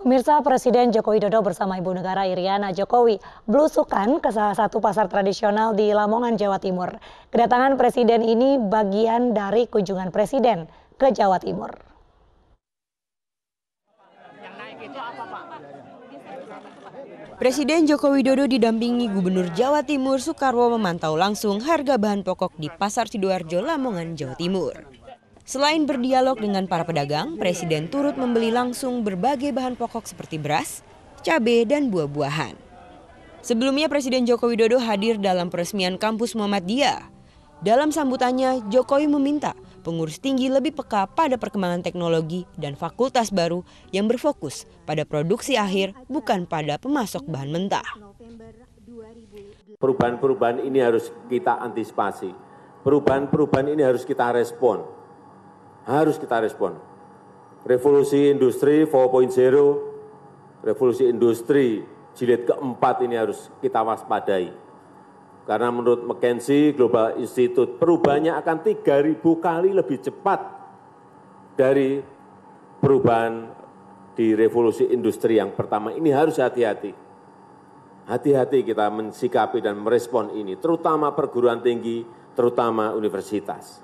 Pemirsa Presiden Joko Widodo bersama Ibu Negara Iriana Jokowi belusukan ke salah satu pasar tradisional di Lamongan, Jawa Timur. Kedatangan Presiden ini bagian dari kunjungan Presiden ke Jawa Timur. Presiden Joko Widodo didampingi Gubernur Jawa Timur Soekarwo memantau langsung harga bahan pokok di Pasar Sidoarjo, Lamongan, Jawa Timur. Selain berdialog dengan para pedagang, Presiden turut membeli langsung berbagai bahan pokok seperti beras, cabai, dan buah-buahan. Sebelumnya Presiden Joko Widodo hadir dalam peresmian kampus Muhammadiyah. Dalam sambutannya, Jokowi meminta pengurus tinggi lebih peka pada perkembangan teknologi dan fakultas baru yang berfokus pada produksi akhir bukan pada pemasok bahan mentah. Perubahan-perubahan ini harus kita antisipasi. Perubahan-perubahan ini harus kita respon harus kita respon. Revolusi industri 4.0, revolusi industri jilid keempat ini harus kita waspadai. Karena menurut McKinsey Global Institute, perubahannya akan 3.000 kali lebih cepat dari perubahan di revolusi industri yang pertama. Ini harus hati-hati. Hati-hati kita mensikapi dan merespon ini, terutama perguruan tinggi, terutama universitas.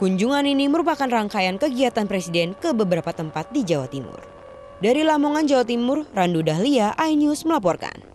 Kunjungan ini merupakan rangkaian kegiatan Presiden ke beberapa tempat di Jawa Timur. Dari Lamongan, Jawa Timur, Randu Dahlia, iNews melaporkan.